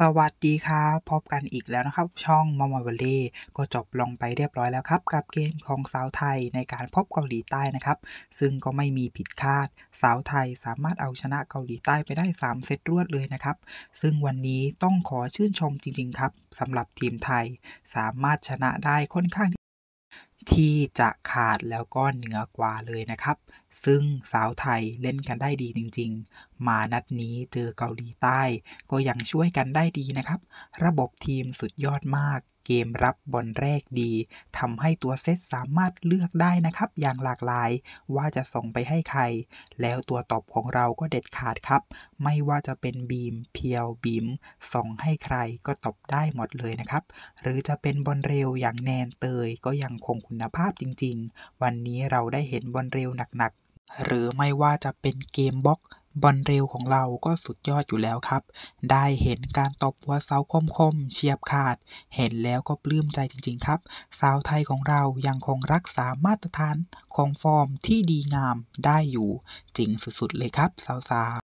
สวัสดีครับพบกันอีกแล้วนะครับ ช่องมอมอวลเล่ก็จบลงไปเรียบร้อยแล้วครับ กับเกมของสาวไทยในการพบเกาหลีใต้นะครับ ซึ่งก็ไม่มีผิดคาด สาวไทยสามารถเอาชนะเกาหลีใต้ไปได้ 3เซตรวดเลยนะครับ ซึ่งวันนี้ต้องขอชื่นชมจริงๆครับสำหรับทีมไทยสามารถชนะได้ค่อนข้างที่จะขาดแล้วก็เหนือกว่าเลยนะครับ ซึ่งสาวไทยเล่นกันได้ดีจริงๆ มานัดนี้เจอเกาหลีใต้ ก็ยังช่วยกันได้ดีนะครับ ระบบทีมสุดยอดมาก เกมรับบอลแรกดีทำให้ตัวเซตสามารถเลือกได้นะครับ อย่างหลากหลายว่าจะส่งไปให้ใคร แล้วตัวตอบของเราก็เด็ดขาดครับ ไม่ว่าจะเป็นบีมเพียวบีมส่งให้ใครก็ตอบได้หมดเลยนะครับ หรือจะเป็นบอลเร็วอย่างแนนเตยก็ยังคงคุณภาพจริงๆ วันนี้เราได้เห็นบอลเร็วหนักๆ หรือไม่ว่าจะเป็นเกมบล็อกบอลเร็วของเราก็สุดยอดอยู่แล้วครับ ได้เห็นการตบหัวเสาคมๆ เฉียบขาด เห็นแล้วก็ปลื้มใจจริงๆครับ สาวไทยของเรายังคงรักษามาตรฐาน ของฟอร์มที่ดีงามได้อยู่ จริงสุดๆ เลยครับ สาวๆ